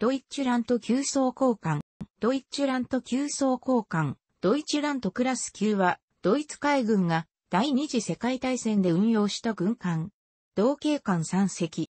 ドイッチュラント急走交換、ドイッチュラント急走交換、ドイッチュラントクラス級は、ドイツ海軍が第二次世界大戦で運用した軍艦。同型艦3隻。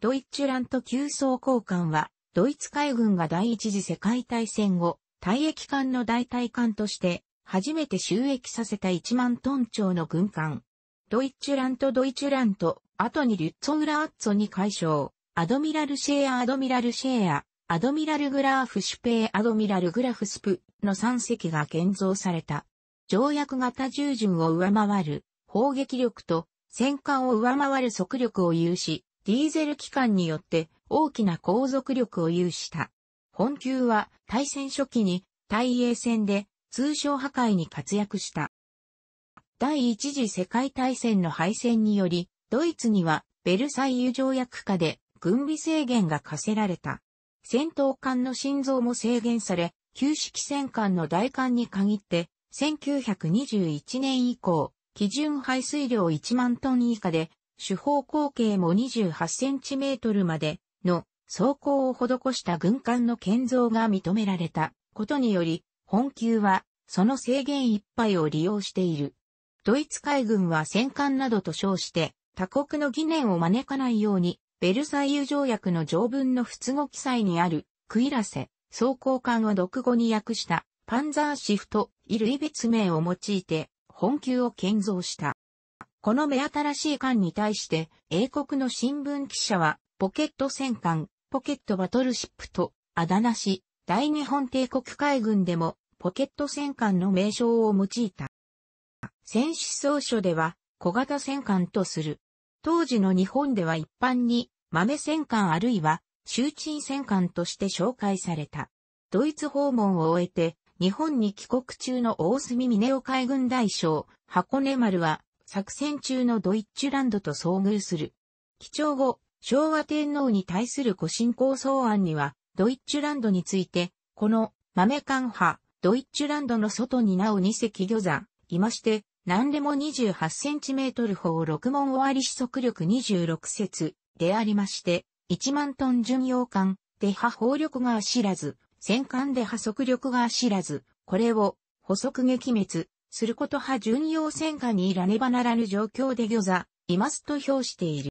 ドイッチュラント急走交換は、ドイツ海軍が第一次世界大戦後、退役艦の代替艦として、初めて収益させた1万トン超の軍艦。ドイッチュラントドイチュラント、後にリュッツォウラアッツォに解消。アドミラルシェアアドミラルシェア、アドミラルグラーフシュペー、アドミラルグラフスプの3隻が建造された。条約型従順を上回る砲撃力と戦艦を上回る速力を有し、ディーゼル機関によって大きな航続力を有した。本級は対戦初期に大英戦で通商破壊に活躍した。第一次世界大戦の敗戦により、ドイツにはベルサイユ条約下で軍備制限が課せられた。戦闘艦の心臓も制限され、旧式戦艦の大艦に限って、1921年以降、基準排水量1万トン以下で、主砲口径も28センチメートルまでの装甲を施した軍艦の建造が認められたことにより、本級はその制限いっぱいを利用している。ドイツ海軍は戦艦などと称して、他国の疑念を招かないようにベルサイユ条約の条文の不都合記載にある、クイラセ、装甲艦を独語に訳した、パンザーシフト、衣類別名を用いて、本級を建造した。この目新しい艦に対して、英国の新聞記者は、ポケット戦艦、ポケットバトルシップと、あだなし、大日本帝国海軍でも、ポケット戦艦の名称を用いた。戦士総書では、小型戦艦とする。当時の日本では一般に豆戦艦あるいは集鎮戦艦として紹介された。ドイツ訪問を終えて日本に帰国中の大隅峰夫海軍大将箱根丸は作戦中のドイッチュランドと遭遇する。基調後、昭和天皇に対する古新構想案にはドイッチュランドについて、この豆艦派、ドイッチュランドの外になお偽隻魚座、いまして、何でも 28cm 砲6門終わり四速力26節でありまして、1万トン巡洋艦、で破砲力が走らず、戦艦で破速力が走らず、これを、補足撃滅、すること派巡洋戦艦にいらねばならぬ状況で魚座、いますと評している。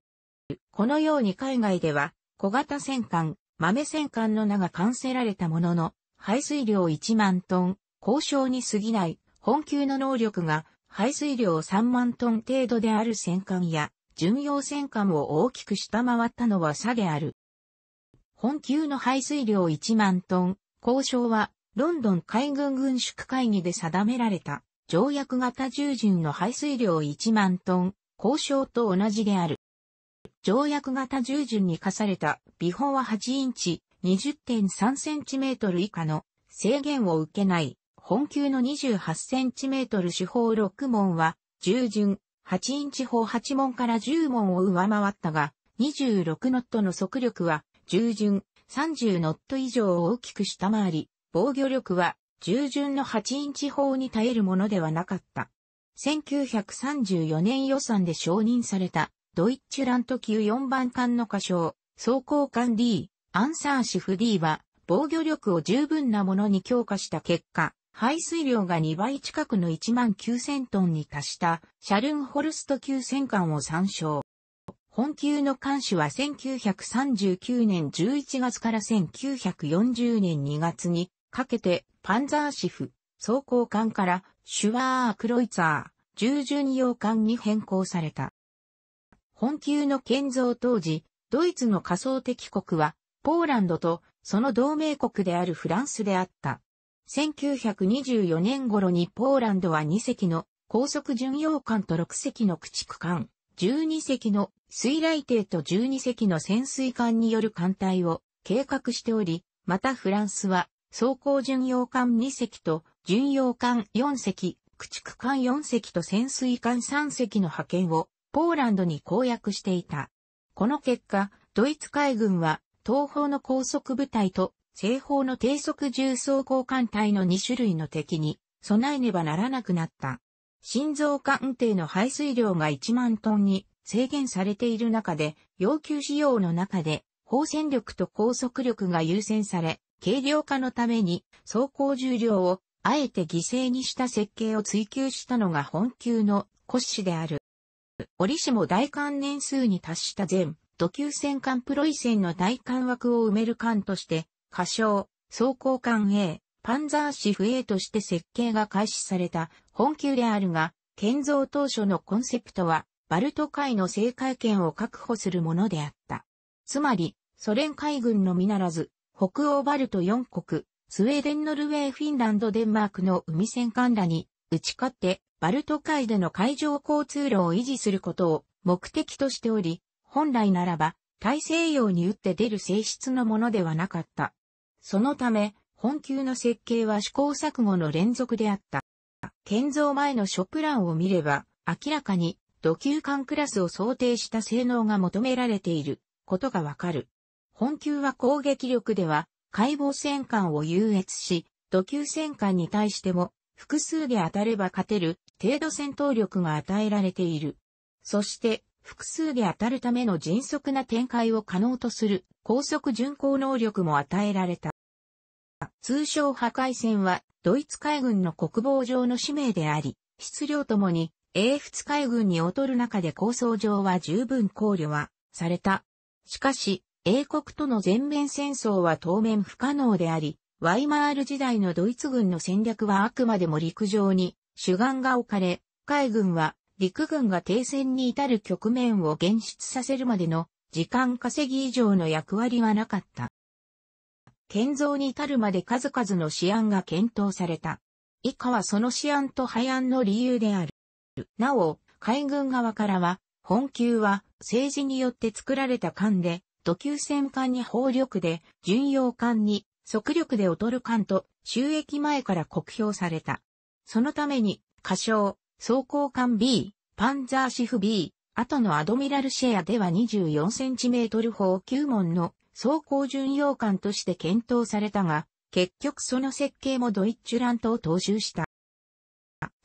このように海外では、小型戦艦、豆戦艦の名が冠せられたものの、排水量1万トン、交渉に過ぎない、本級の能力が排水量3万トン程度である戦艦や、巡洋戦艦を大きく下回ったのは差である。本級の排水量1万トン、交渉は、ロンドン海軍軍縮会議で定められた、条約型従順の排水量1万トン、交渉と同じである。条約型従順に課された、ビフは8インチ、20.3センチメートル以下の制限を受けない本級の 28cm 四方6門は、従順、8インチ砲8門から10門を上回ったが、26ノットの速力は、従順、30ノット以上を大きく下回り、防御力は、従順の8インチ砲に耐えるものではなかった。1934年予算で承認された、ドイッチュラント級4番艦の歌唱、装甲艦 D、アンサーシフ D は、防御力を十分なものに強化した結果、排水量が2倍近くの1万9000トンに達したシャルンホルスト級戦艦を参照。本級の艦首は1939年11月から1940年2月にかけてパンザーシフ装甲艦からシュワー・クロイツァー従順用艦に変更された。本級の建造当時、ドイツの仮想敵国はポーランドとその同盟国であるフランスであった。1924年頃にポーランドは2隻の高速巡洋艦と6隻の駆逐艦、12隻の水雷艇と12隻の潜水艦による艦隊を計画しており、またフランスは装甲巡洋艦2隻と巡洋艦4隻、駆逐艦4隻と潜水艦3隻の派遣をポーランドに公約していた。この結果、ドイツ海軍は東方の高速部隊と西方の低速重装甲艦隊の2種類の敵に備えねばならなくなった。心臓艦艇の排水量が1万トンに制限されている中で、要求仕様の中で、放線力と高速力が優先され、軽量化のために走行重量をあえて犠牲にした設計を追求したのが本級の骨子である。折しも大艦年数に達した前、土級戦艦プロイセンの大艦枠を埋める艦として仮称、装甲艦 A、パンザーシフ A として設計が開始された本級であるが、建造当初のコンセプトは、バルト海の制海権を確保するものであった。つまり、ソ連海軍のみならず、北欧バルト4国、スウェーデン、ノルウェー、フィンランド、デンマークの海戦艦らに打ち勝って、バルト海での海上交通路を維持することを目的としており、本来ならば、大西洋に打って出る性質のものではなかった。そのため、本級の設計は試行錯誤の連続であった。建造前のショプランを見れば、明らかに、土級艦クラスを想定した性能が求められていることがわかる。本級は攻撃力では、解剖戦艦を優越し、土級戦艦に対しても、複数で当たれば勝てる程度戦闘力が与えられている。そして、複数で当たるための迅速な展開を可能とする高速巡航能力も与えられた。通称破壊戦はドイツ海軍の国防上の使命であり、質量ともに英仏海軍に劣る中で構想上は十分考慮はされた。しかし、英国との全面戦争は当面不可能であり、ワイマール時代のドイツ軍の戦略はあくまでも陸上に主眼が置かれ、海軍は陸軍が停戦に至る局面を現出させるまでの時間稼ぎ以上の役割はなかった。建造に至るまで数々の試案が検討された。以下はその試案と廃案の理由である。なお、海軍側からは、本級は政治によって作られた艦で、土級戦艦に砲力で、巡洋艦に速力で劣る艦と、収益前から酷評された。そのために、過称、装甲艦 B、パンザーシフ B、後のアドミラルシェアでは 24cm 砲9門の装甲巡洋艦として検討されたが、結局その設計もドイッチュラントを踏襲した。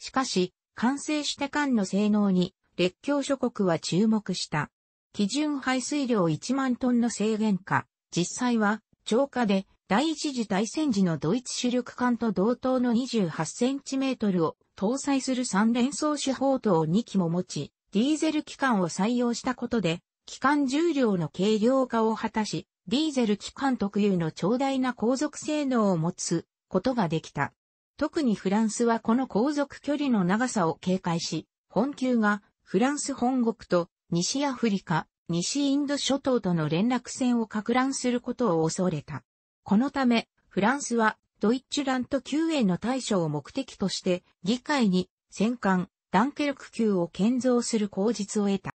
しかし、完成した艦の性能に列強諸国は注目した。基準排水量1万トンの制限下、実際は超過で第一次大戦時のドイツ主力艦と同等の 28cm を搭載する三連装手法等を2機も持ち、ディーゼル機関を採用したことで、機関重量の軽量化を果たし、ディーゼル機関特有の長大な航続性能を持つことができた。特にフランスはこの航続距離の長さを警戒し、本級がフランス本国と西アフリカ、西インド諸島との連絡線を拡乱することを恐れた。このため、フランスはドイッチュラント級への対処を目的として、議会に戦艦ダンケルク級を建造する口実を得た。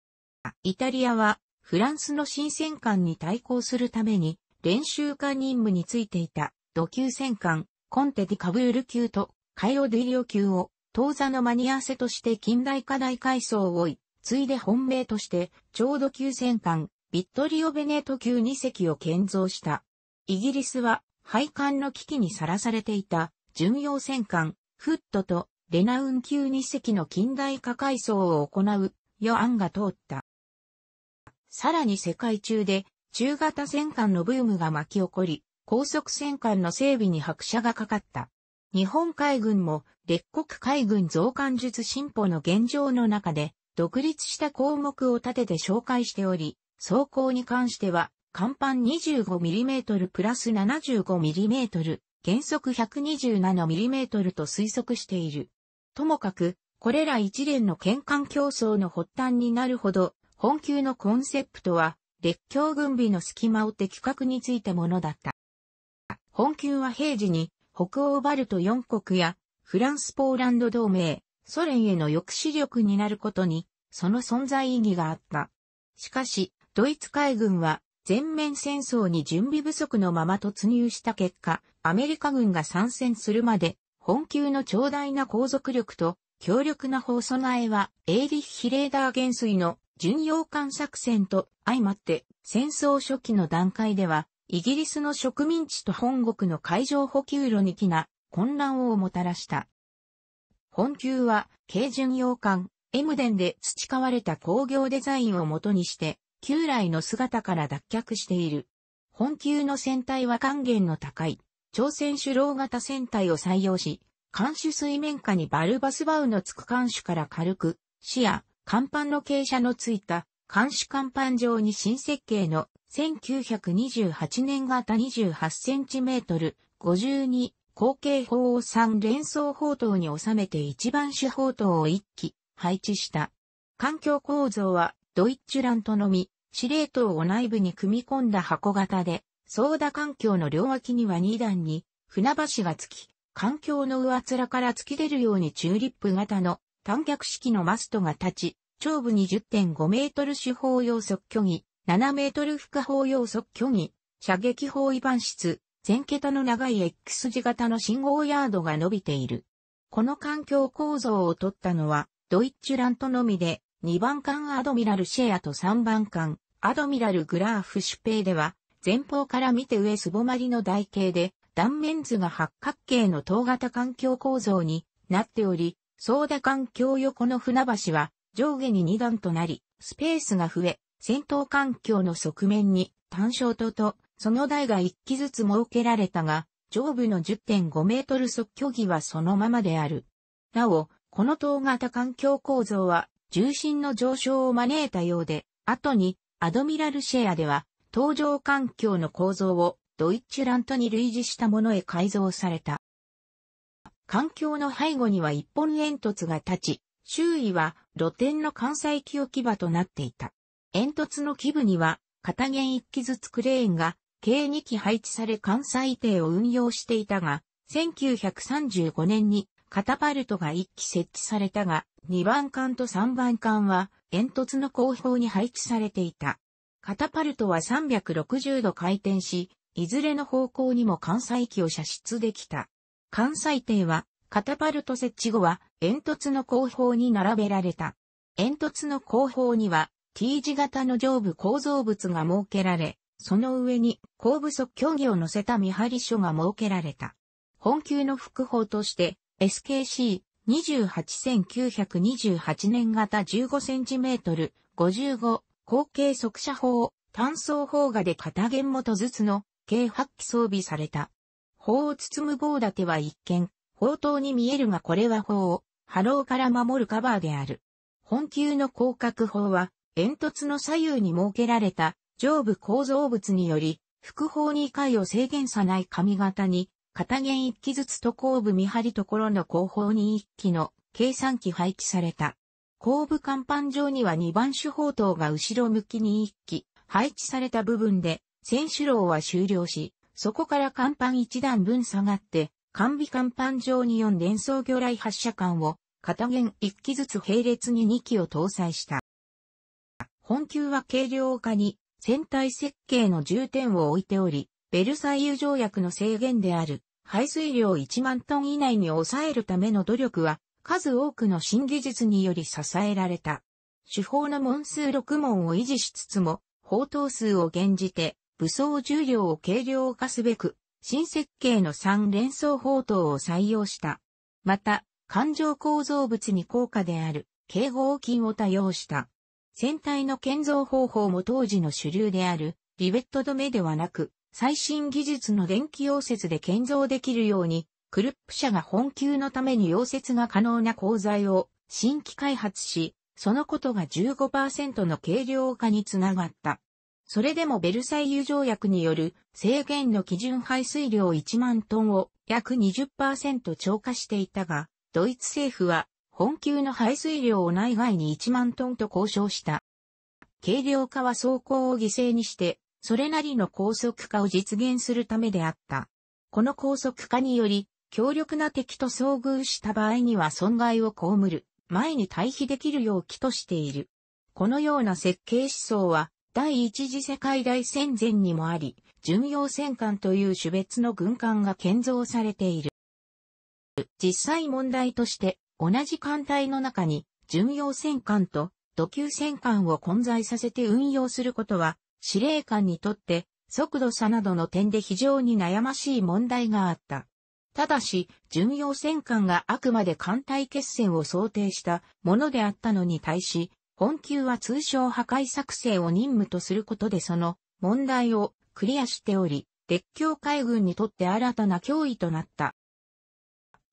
イタリアは、フランスの新戦艦に対抗するために、練習艦任務についていた、土級戦艦、コンテ・ディ・カブール級と、カイオ・デイリオ級を、当座の間に合わせとして近代化大改装を追ついで本命として、超土級戦艦、ビットリオ・ベネート級2隻を建造した。イギリスは、廃艦の危機にさらされていた巡洋戦艦フットとレナウン級2隻の近代化改装を行う予案が通った。さらに世界中で中型戦艦のブームが巻き起こり、高速戦艦の整備に拍車がかかった。日本海軍も列国海軍増艦術進歩の現状の中で独立した項目を立てて紹介しており、走行に関しては甲板 25mm プラス 75mm、原則 127mm と推測している。ともかく、これら一連の喧嘩競争の発端になるほど、本級のコンセプトは、列強軍備の隙間を的確についたものだった。本級は平時に、北欧バルト4国や、フランス・ポーランド同盟、ソ連への抑止力になることに、その存在意義があった。しかし、ドイツ海軍は全面戦争に準備不足のまま突入した結果、アメリカ軍が参戦するまで、本級の長大な航続力と強力な砲備えは、エーリッヒ・レーダー元帥の巡洋艦作戦と相まって、戦争初期の段階では、イギリスの植民地と本国の海上補給路に来な混乱をもたらした。本級は、軽巡洋艦、エムデンで培われた工業デザインをもとにして、旧来の姿から脱却している。本級の船体は還元の高い、朝鮮主老型船体を採用し、艦首水面下にバルバスバウのつく艦首から軽く、視野、甲板の傾斜のついた、艦首甲板上に新設計の1928年型28センチメートル52後継砲を3連装砲塔に収めて一番主砲塔を1機配置した。環境構造はドイッチュラントのみ、司令塔を内部に組み込んだ箱型で、操舵環境の両脇には2段に、船橋がつき、環境の上面から突き出るようにチューリップ型の短脚式のマストが立ち、長部に0 5メートル手法用速距儀、7メートル可法用速距儀、射撃法。位板室、全桁の長い X 字型の信号ヤードが伸びている。この環境構造を取ったのは、ドイッチュラントのみで、2番艦アドミラルシェアと3番艦アドミラルグラーフシュペイでは、前方から見て上すぼまりの台形で、断面図が八角形の等型環境構造になっており、相舵環境横の船橋は上下に2段となり、スペースが増え、戦闘環境の側面に単焦灯とその台が1機ずつ設けられたが、上部の10.5メートル側距儀はそのままである。なお、この等型環境構造は重心の上昇を招いたようで、後にアドミラルシェアでは、搭乗環境の構造をドイッチラントに類似したものへ改造された。環境の背後には一本煙突が立ち、周囲は露天の関西機置き場となっていた。煙突の基部には、片元一機ずつクレーンが計2機配置され関西艇を運用していたが、1935年にカタパルトが1機設置されたが、2番艦と3番艦は煙突の後方に配置されていた。カタパルトは360度回転し、いずれの方向にも艦載機を射出できた。艦載艇は、カタパルト設置後は煙突の後方に並べられた。煙突の後方には T 字型の上部構造物が設けられ、その上に後部側競技を乗せた見張り所が設けられた。本級の副砲として SKC 28,928年型 15cm、55、後継速射砲、単装砲画で片弦元ずつの計8機装備された。砲を包む棒立ては一見、砲塔に見えるがこれは砲を波浪から守るカバーである。本級の広角砲は煙突の左右に設けられた上部構造物により、副砲に回を制限さない髪型に片弦一機ずつと後部見張りところの後方に一機の計算機配置された。後部甲板上には2番手砲塔が後ろ向きに一機配置された部分で、選手楼は終了し、そこから甲板1段分下がって、完備甲板上に4連装魚雷発射管を、片弦1機ずつ並列に2機を搭載した。本級は軽量化に、船体設計の重点を置いており、ベルサイユ条約の制限である排水量1万トン以内に抑えるための努力は、数多くの新技術により支えられた。手法の門数6門を維持しつつも、砲塔数を減じて、武装重量を軽量化すべく、新設計の3連装砲塔を採用した。また、環状構造物に高価である、警報筋を多用した。船体の建造方法も当時の主流である、リベット止めではなく、最新技術の電気溶接で建造できるように、クルップ社が本級のために溶接が可能な鋼材を新規開発し、そのことが15%の軽量化につながった。それでもベルサイユ条約による制限の基準排水量1万トンを約20%超過していたが、ドイツ政府は本級の排水量を内外に1万トンと交渉した。軽量化は走行を犠牲にしてそれなりの高速化を実現するためであった。この高速化により、強力な敵と遭遇した場合には損害を被る、前に退避できるよう期としている。このような設計思想は、第一次世界大戦前にもあり、巡洋戦艦という種別の軍艦が建造されている。実際問題として、同じ艦隊の中に巡洋戦艦と土球戦艦を混在させて運用することは司令官にとって速度差などの点で非常に悩ましい問題があった。ただし、巡洋戦艦があくまで艦隊決戦を想定したものであったのに対し、本級は通称破壊作戦を任務とすることでその問題をクリアしており、列強海軍にとって新たな脅威となった。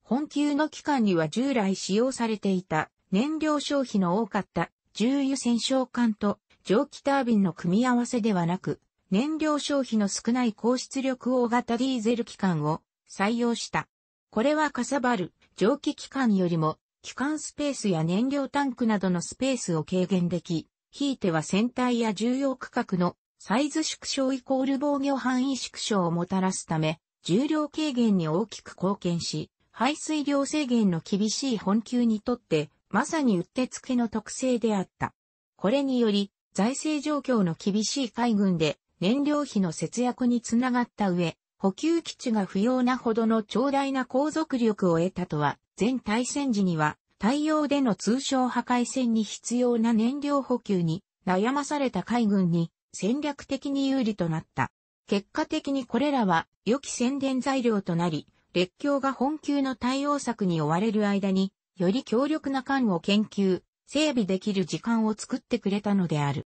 本級の機関には従来使用されていた燃料消費の多かった重油戦勝艦と蒸気タービンの組み合わせではなく、燃料消費の少ない高出力大型ディーゼル機関を採用した。これはかさばる蒸気機関よりも、機関スペースや燃料タンクなどのスペースを軽減でき、ひいては船体や重要区画のサイズ縮小イコール防御範囲縮小をもたらすため、重量軽減に大きく貢献し、排水量制限の厳しい本級にとって、まさにうってつけの特性であった。これにより、財政状況の厳しい海軍で燃料費の節約につながった上、補給基地が不要なほどの長大な航続力を得たとは、全大戦時には太陽での通商破壊戦に必要な燃料補給に悩まされた海軍に戦略的に有利となった。結果的にこれらは良き宣伝材料となり、列強が本級の対応策に追われる間に、より強力な艦を研究、整備できる時間を作ってくれたのである。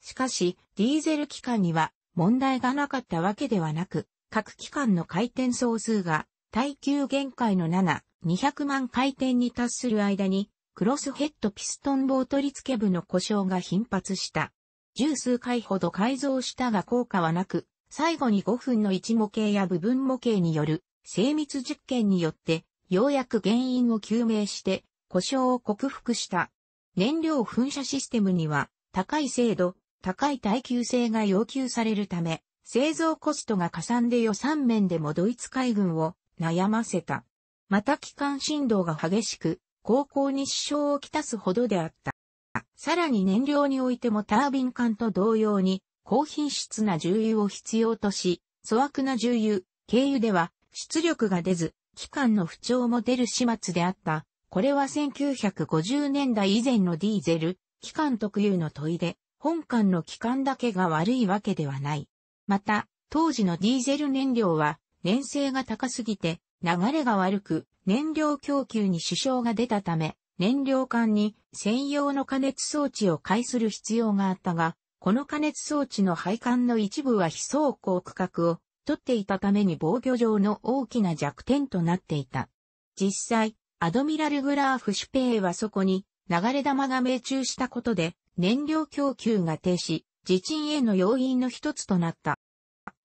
しかし、ディーゼル機関には問題がなかったわけではなく、各機関の回転総数が耐久限界の7、200万回転に達する間に、クロスヘッドピストン棒取り付け部の故障が頻発した。十数回ほど改造したが効果はなく、最後に5分の1模型や部分模型による精密実験によって、ようやく原因を究明して、故障を克服した。燃料噴射システムには、高い精度、高い耐久性が要求されるため、製造コストが加算で予算面でもドイツ海軍を悩ませた。また機関振動が激しく、航行に支障をきたすほどであった。さらに燃料においてもタービン管と同様に、高品質な重油を必要とし、粗悪な重油、軽油では出力が出ず、機関の不調も出る始末であったこれは1950年代以前のディーゼル、機関特有の問いで、本館の機関だけが悪いわけではない。また、当時のディーゼル燃料は、粘性が高すぎて、流れが悪く、燃料供給に支障が出たため、燃料管に専用の加熱装置を介する必要があったが、この加熱装置の配管の一部は非走行区画を取っていたために防御上の大きな弱点となっていた。実際、アドミラル・グラーフ・シュペーはそこに流れ玉が命中したことで燃料供給が停止、自沈への要因の一つとなった。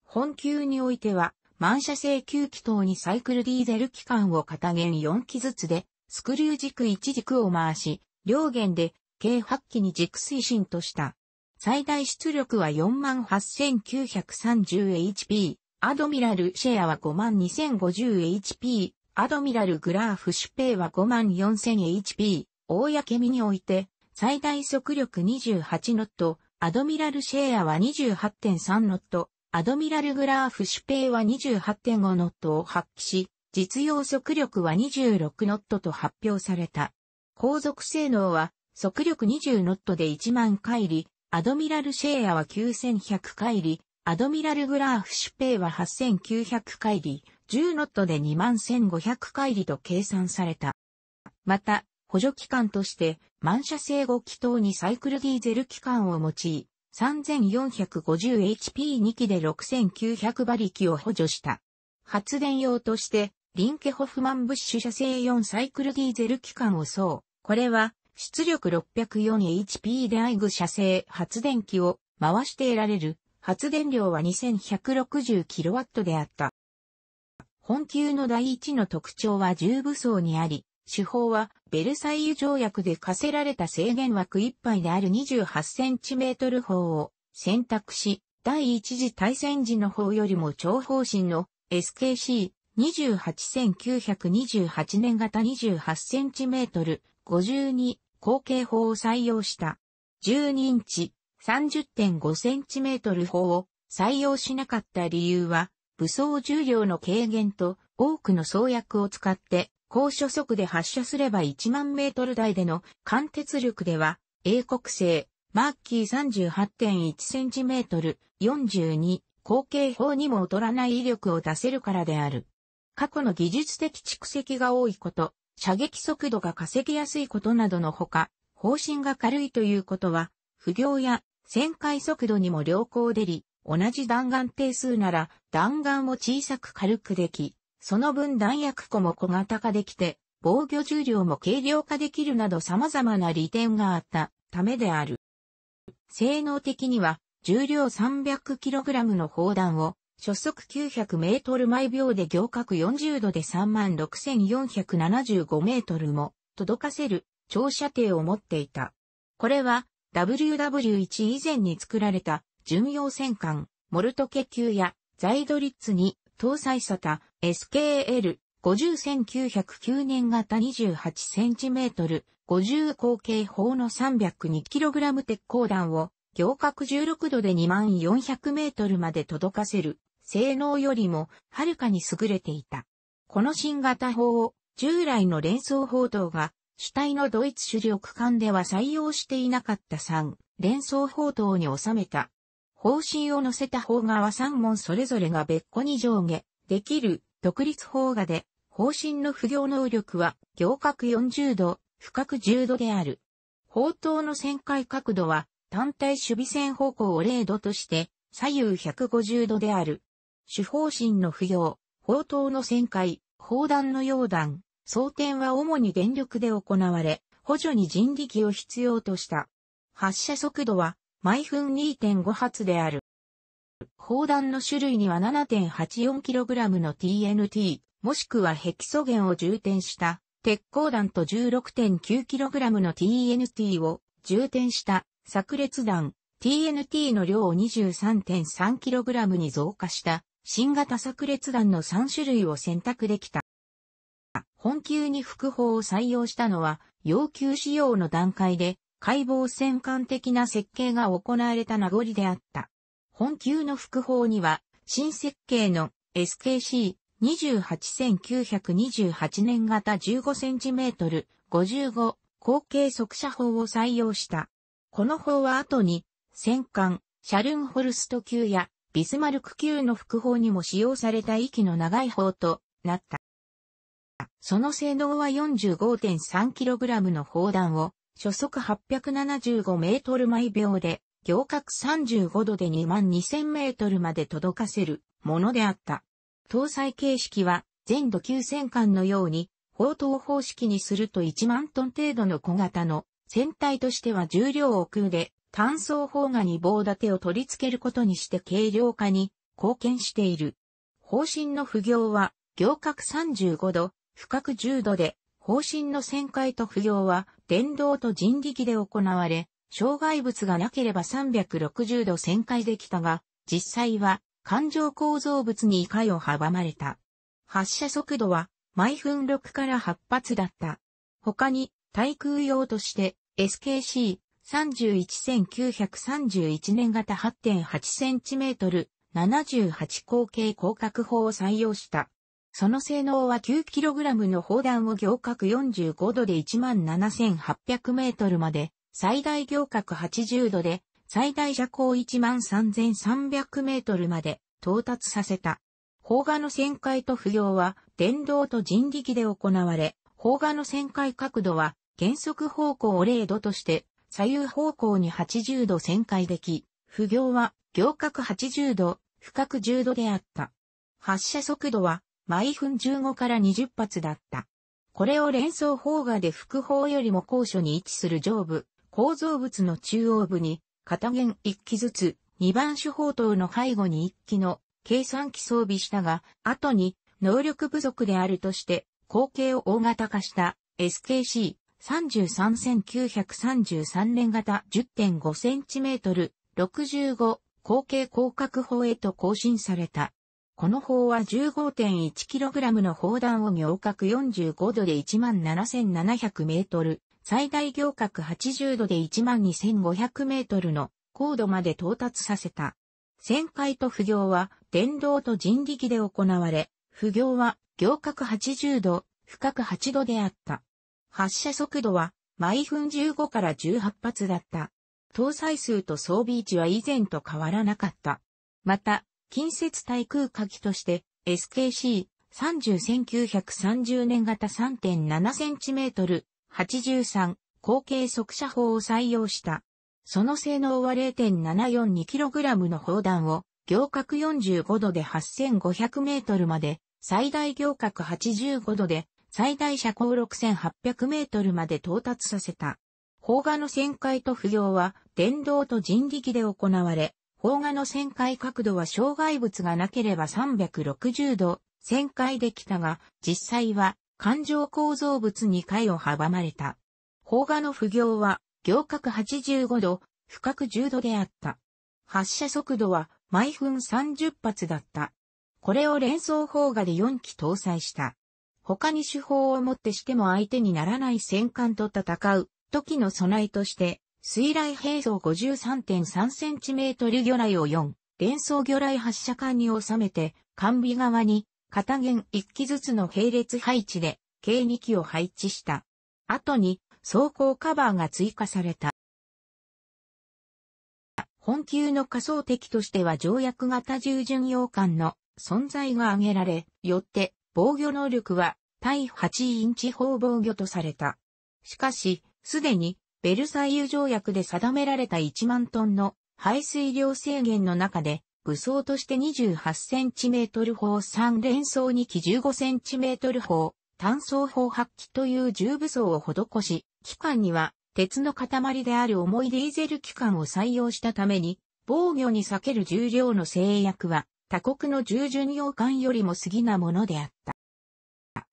本級においては、満車性吸気筒にサイクルディーゼル機関を片弦4機ずつで、スクリュー軸1軸を回し、両弦で計8機に軸推進とした。最大出力は 48,930HP、アドミラルシェアは 52,050HP、アドミラル・グラーフ・シュペイは 54000HP、大やけみにおいて、最大速力28ノット、アドミラル・シェアは28.3ノット、アドミラル・グラーフ・シュペイは28.5ノットを発揮し、実用速力は26ノットと発表された。後続性能は、速力20ノットで1万回り、アドミラル・シェアは9100回り、アドミラル・グラーフ・シュペイは8900回り、10ノットで21,500回里と計算された。また、補助機関として、満車制後気筒にサイクルディーゼル機関を用い、3450HP2 機で6900馬力を補助した。発電用として、リンケホフマンブッシュ社製4サイクルディーゼル機関をそう。これは、出力 604HP でアイグ社製発電機を回して得られる発電量は 2160kW であった。本級の第一の特徴は重武装にあり、手法はベルサイユ条約で課せられた制限枠いっぱいである28センチメートル砲を選択し、第一次大戦時の方よりも長方針の SKC28928 年型28センチメートル52後継砲を採用した。12インチ30.5センチメートル砲を採用しなかった理由は武装重量の軽減と多くの創薬を使って、高初速で発射すれば1万メートル台での貫徹力では、英国製、マッキー38.1センチメートル42、後継法にも劣らない威力を出せるからである。過去の技術的蓄積が多いこと、射撃速度が稼ぎやすいことなどのほか、方針が軽いということは、不良や旋回速度にも良好でり、同じ弾丸定数なら弾丸を小さく軽くでき、その分弾薬庫も小型化できて、防御重量も軽量化できるなど様々な利点があったためである。性能的には重量 300kg の砲弾を初速 900m 毎秒で行角40度で 36,475m も届かせる長射程を持っていた。これは WW1 以前に作られた巡洋戦艦、モルトケ級やザイドリッツに搭載された SKL 50-1909年型 28cm 50口径砲の 302kg 鉄鋼弾を行角16度で 2400m まで届かせる性能よりもはるかに優れていた。この新型砲を従来の連装砲塔が主体のドイツ主力艦では採用していなかった3連装砲塔に収めた方針を載せた方画は3問それぞれが別個に上下できる独立方画で、方針の不行能力は行角40度、不角10度である。砲塔の旋回角度は単体守備線方向を0度として左右150度である。主方針の不行、砲塔の旋回、砲弾の溶弾、装填は主に電力で行われ、補助に人力を必要とした。発射速度は毎分2.5発である。砲弾の種類には 7.84kg の TNT、もしくはヘキソゲンを充填した鉄鋼弾と 16.9kg の TNT を充填した炸裂弾 TNT の量を 23.3kg に増加した新型炸裂弾の3種類を選択できた。本級に副砲を採用したのは要求仕様の段階で解剖戦艦的な設計が行われた名残であった。本級の副砲には、新設計の SKC28928 年型 15cm55 後継速射砲を採用した。この砲は後に、戦艦、シャルンホルスト級やビスマルク級の副砲にも使用された息の長い砲となった。その性能は 45.3kg の砲弾を初速875メートル毎秒で、行角35度で2万2000メートルまで届かせるものであった。搭載形式は、全土9000のように、砲塔方式にすると1万トン程度の小型の船体としては重量を空で、単装砲が二棒立てを取り付けることにして軽量化に貢献している。方針の不行は、行角35度、深く10度で、方針の旋回と浮揚は、電動と人力で行われ、障害物がなければ360度旋回できたが、実際は、環状構造物に異界を阻まれた。発射速度は、毎分6から8発だった。他に、対空用として、SKC31931 年型 8.8cm78 口径広角砲を採用した。その性能は 9kg の砲弾を行角45度で17800メートルまで、最大行角80度で、最大射高13300メートルまで到達させた。砲画の旋回と不行は電動と人力で行われ、砲画の旋回角度は原則方向を0度として左右方向に80度旋回でき、不行は行角80度、深く10度であった。発射速度は毎分15から20発だった。これを連想砲画で副砲よりも高所に位置する上部、構造物の中央部に、片弦1機ずつ、2番手砲塔の背後に1機の計算機装備したが、後に能力不足であるとして、後継を大型化した SKC33933 連型 10.5cm65 後継広角砲へと更新された。この砲は 15.1kg の砲弾を行角45度で17,700メートル、最大行角80度で12,500メートルの高度まで到達させた。旋回と不行は電動と人力で行われ、不行は行角80度、深く8度であった。発射速度は毎分15から18発だった。搭載数と装備位置は以前と変わらなかった。また、近接対空火器として SKC30 1930年型 3.7cm 83後継速射砲を採用した。その性能は 0.742kg の砲弾を行角45度で 8500m まで、最大行角85度で最大車高 6800m まで到達させた。砲画の旋回と浮要は電動と人力で行われ、砲画の旋回角度は障害物がなければ360度旋回できたが、実際は環状構造物に回を阻まれた。砲画の不行は行角85度、不角10度であった。発射速度は毎分30発だった。これを連想砲画で4機搭載した。他に手法をもってしても相手にならない戦艦と戦う時の備えとして、水雷兵装 53.3cm 魚雷を4、連装魚雷発射管に収めて、管備側に、片弦1機ずつの並列配置で、計2機を配置した。後に、装甲カバーが追加された。本級の仮想敵としては条約型従順洋艦の存在が挙げられ、よって防御能力は対8インチ砲防御とされた。しかし、すでにベルサイユ条約で定められた1万トンの排水量制限の中で、武装として28センチメートル砲3連装2機15センチメートル砲、単装砲発機という重武装を施し、機関には鉄の塊である重いディーゼル機関を採用したために、防御に避ける重量の制約は他国の従順洋艦よりも過ぎなものであった。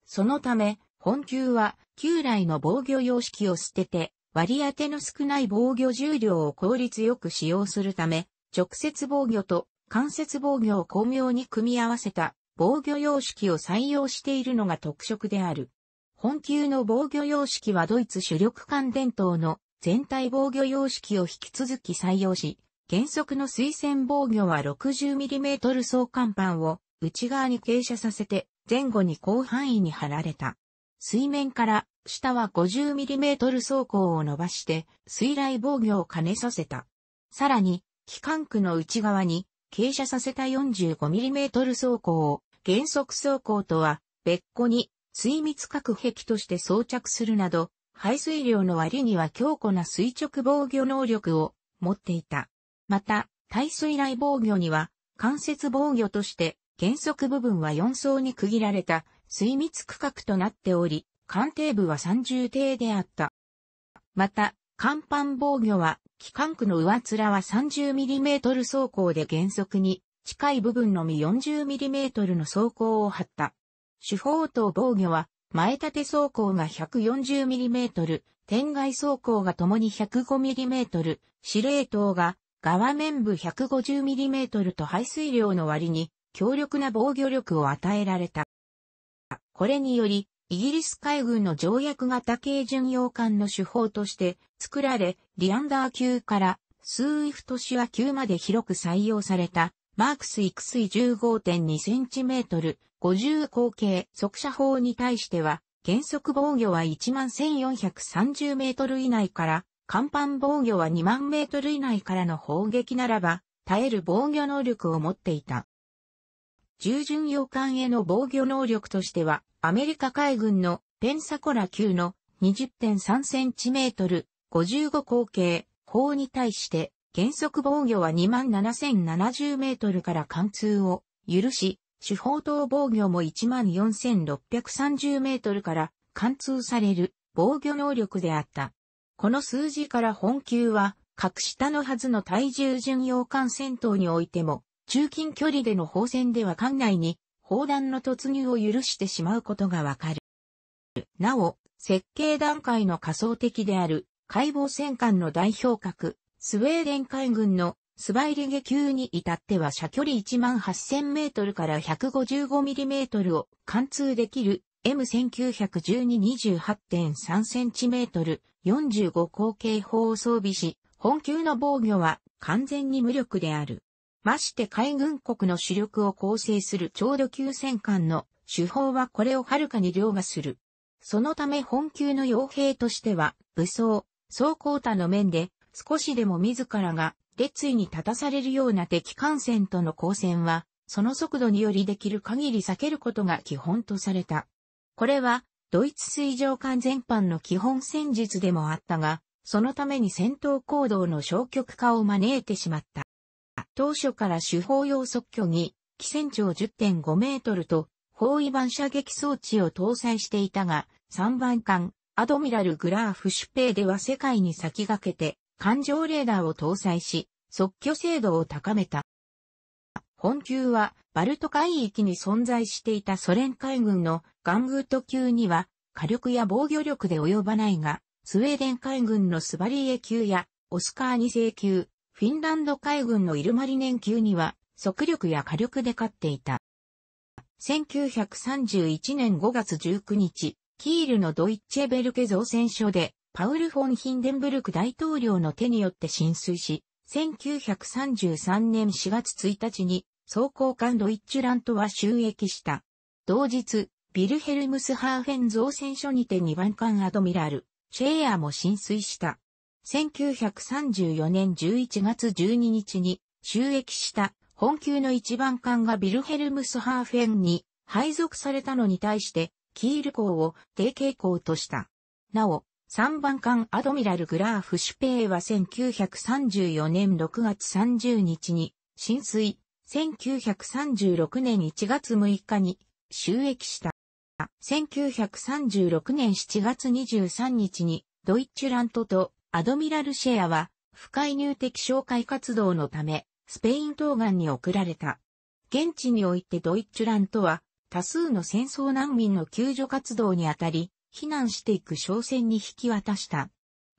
そのため、本級は旧来の防御様式を捨てて、割り当ての少ない防御重量を効率よく使用するため、直接防御と間接防御を巧妙に組み合わせた防御様式を採用しているのが特色である。本級の防御様式はドイツ主力艦伝統の全体防御様式を引き続き採用し、原則の推薦防御は 60mm 総甲板を内側に傾斜させて前後に広範囲に貼られた。水面から下は 50mm 走行を伸ばして水雷防御を兼ねさせた。さらに、機関区の内側に傾斜させた 45mm 走行を減速走行とは別個に水密隔壁として装着するなど、排水量の割には強固な垂直防御能力を持っていた。また、耐水雷防御には、間接防御として、減速部分は4層に区切られた水密区画となっており、艦艇部は三重艇であった。また、甲板防御は、機関区の上面は 30mm 走行で原則に、近い部分のみ 40mm の走行を張った。主砲塔防御は、前立て走行が 140mm、天外走行が共に 105mm、司令塔が側面部 150mm と排水量の割に強力な防御力を与えられた。これにより、イギリス海軍の条約型軽巡洋艦の手法として作られ、リアンダー級からスーイフトシュア級まで広く採用された、マークス育水 15.2cm、50口径速射砲に対しては、原則防御は 11,430m 以内から、甲板防御は2万メートル以内からの砲撃ならば、耐える防御能力を持っていた。従巡洋艦への防御能力としては、アメリカ海軍のペンサコラ級の20.3センチメートル55口径砲に対して原則防御は27,070メートルから貫通を許し、手法等防御も14,630メートルから貫通される防御能力であった。この数字から本級は格下のはずの体重巡洋艦戦闘においても中近距離での砲戦では艦内に砲弾の突入を許してしまうことがわかる。なお、設計段階の仮想的である解剖戦艦の代表格、スウェーデン海軍のスバイリゲ級に至っては射距離18000メートルから155ミリメートルを貫通できる M1912-28.3 センチメートル45口径砲を装備し、本級の防御は完全に無力である。まして海軍国の主力を構成するうど級戦艦の手法はこれをはるかに凌駕する。そのため本級の傭兵としては、武装、装甲他の面で、少しでも自らが列位に立たされるような敵艦船との交戦は、その速度によりできる限り避けることが基本とされた。これは、ドイツ水上艦全般の基本戦術でもあったが、そのために戦闘行動の消極化を招いてしまった。当初から手法用速挙に、機船長10.5メートルと、包囲板射撃装置を搭載していたが、3番艦、アドミラル・グラーフ・シュペイでは世界に先駆けて、艦上レーダーを搭載し、即挙精度を高めた。本級は、バルト海域に存在していたソ連海軍のガングート級には、火力や防御力で及ばないが、スウェーデン海軍のスバリエ級や、オスカー二世級、フィンランド海軍のイルマリネン級には、速力や火力で勝っていた。1931年5月19日、キールのドイッチェベルケ造船所で、パウル・フォン・ヒンデンブルク大統領の手によって浸水し、1933年4月1日に、装甲艦ドイッチュラントは収益した。同日、ビルヘルムスハーフェン造船所にて2番艦アドミラル、シェーアも浸水した。1934年11月12日に収益した本級の一番艦がビルヘルムスハーフェンに配属されたのに対して、キール港を定型港とした。なお、3番艦アドミラル・グラーフ・シュペイは1934年6月30日に浸水、1936年1月6日に収益した。1936年7月23日にドイッチュラントとアドミラルシェアは、不介入的紹介活動のため、スペイン東岸に送られた。現地においてドイッチュラントは、多数の戦争難民の救助活動にあたり、避難していく商船に引き渡した。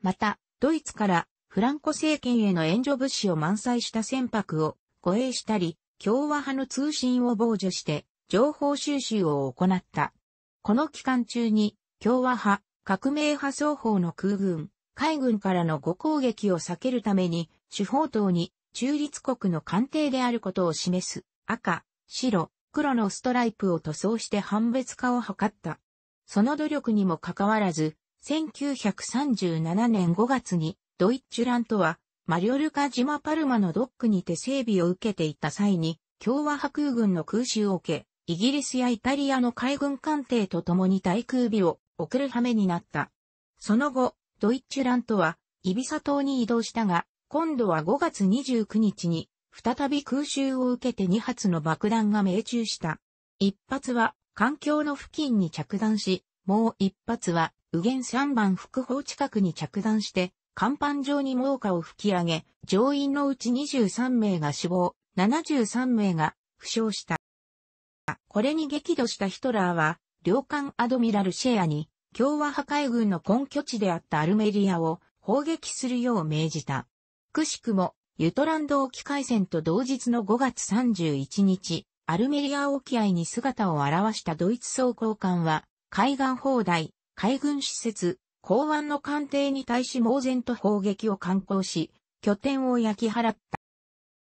また、ドイツからフランコ政権への援助物資を満載した船舶を護衛したり、共和派の通信を傍受して情報収集を行った。この期間中に共和派、革命派双方の空軍、海軍からの誤攻撃を避けるために、主砲塔に中立国の艦艇であることを示す赤、白、黒のストライプを塗装して判別化を図った。その努力にもかかわらず、1937年5月にドイッチュラントはマリョルカ島パルマのドックにて整備を受けていた際に、共和派空軍の空襲を受け、イギリスやイタリアの海軍艦艇と共に対空日を送る羽目になった。その後、ドイッチュラントは、イビサ島に移動したが、今度は5月29日に、再び空襲を受けて2発の爆弾が命中した。一発は、環境の付近に着弾し、もう一発は、右舷3番副砲近くに着弾して、甲板上に猛火を吹き上げ、乗員のうち23名が死亡、73名が負傷した。これに激怒したヒトラーは、領艦アドミラルシェアに共和派海軍の根拠地であったアルメリアを砲撃するよう命じた。くしくも、ユトランド沖海戦と同日の5月31日、アルメリア沖合に姿を現したドイツ総甲艦は、海岸砲台、海軍施設、港湾の艦艇に対し猛然と砲撃を敢行し、拠点を焼き払っ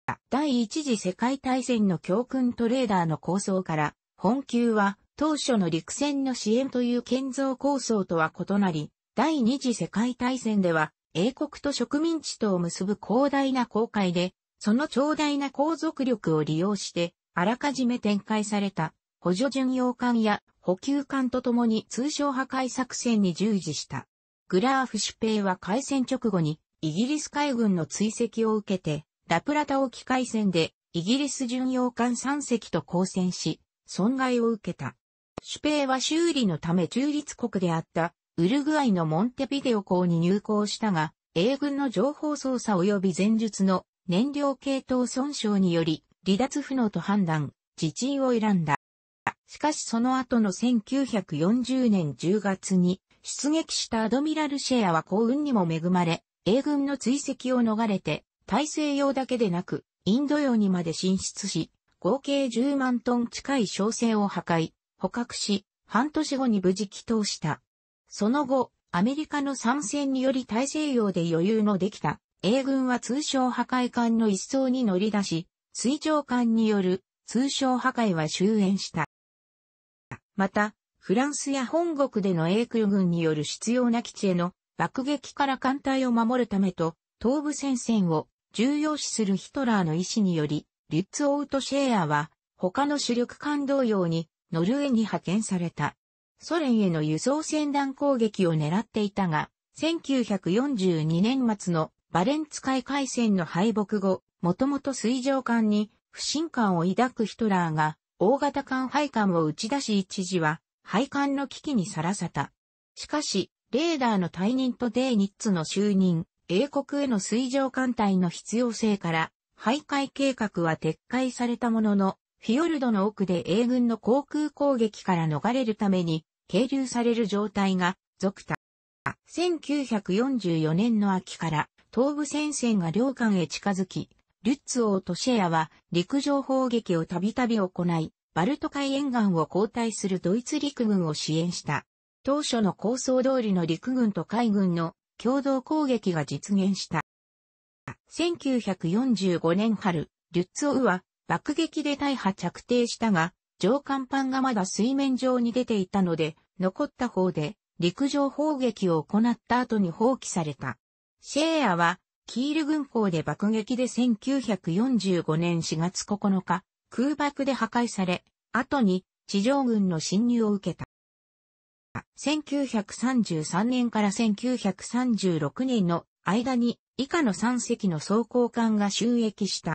た。第一次世界大戦の教訓トレーダーの構想から、本級は当初の陸戦の支援という建造構想とは異なり、第二次世界大戦では、英国と植民地とを結ぶ広大な航海で、その長大な航続力を利用して、あらかじめ展開された補助巡洋艦や補給艦と共に通商破壊作戦に従事した。グラーフ主兵は開戦直後にイギリス海軍の追跡を受けて、ラプラタ沖海戦でイギリス巡洋艦3隻と交戦し、損害を受けた。シュペイは修理のため中立国であったウルグアイのモンテビデオ港に入港したが、英軍の情報操作及び前述の燃料系統損傷により離脱不能と判断、自沈を選んだ。しかしその後の1940年10月に出撃したアドミラルシェアは幸運にも恵まれ、英軍の追跡を逃れて、大西洋だけでなく、インド洋にまで進出し、合計10万トン近い小船を破壊、捕獲し、半年後に無事帰投した。その後、アメリカの参戦により大西洋で余裕のできた英軍は通商破壊艦の一層に乗り出し、水上艦による通商破壊は終焉した。また、フランスや本国での英空軍による必要な基地への爆撃から艦隊を守るためと、東部戦線を重要視するヒトラーの意志により、リュッツ・オート・シェアは、他の主力艦同様に、ノルウェーに派遣された。ソ連への輸送船団攻撃を狙っていたが、1942年末のバレンツ海海戦の敗北後、もともと水上艦に不信感を抱くヒトラーが、大型艦配艦を打ち出し一時は、配艦の危機にさらされた。しかし、レーダーの退任とデーニッツの就任、英国への水上艦隊の必要性から、徘徊計画は撤回されたものの、フィヨルドの奥で英軍の航空攻撃から逃れるために、係留される状態が続多。1944年の秋から東部戦線が領間へ近づき、ルッツ王とシェアは陸上砲撃をたびたび行い、バルト海沿岸を交代するドイツ陸軍を支援した。当初の構想通りの陸軍と海軍の共同攻撃が実現した。1945年春、ルッツオウは爆撃で大破着底したが、上甲板がまだ水面上に出ていたので、残った方で陸上砲撃を行った後に放棄された。シェーアは、キール軍港で爆撃で1945年4月9日、空爆で破壊され、後に地上軍の侵入を受けた。1933年から1936年の間に以下の3隻の装甲艦が収益した。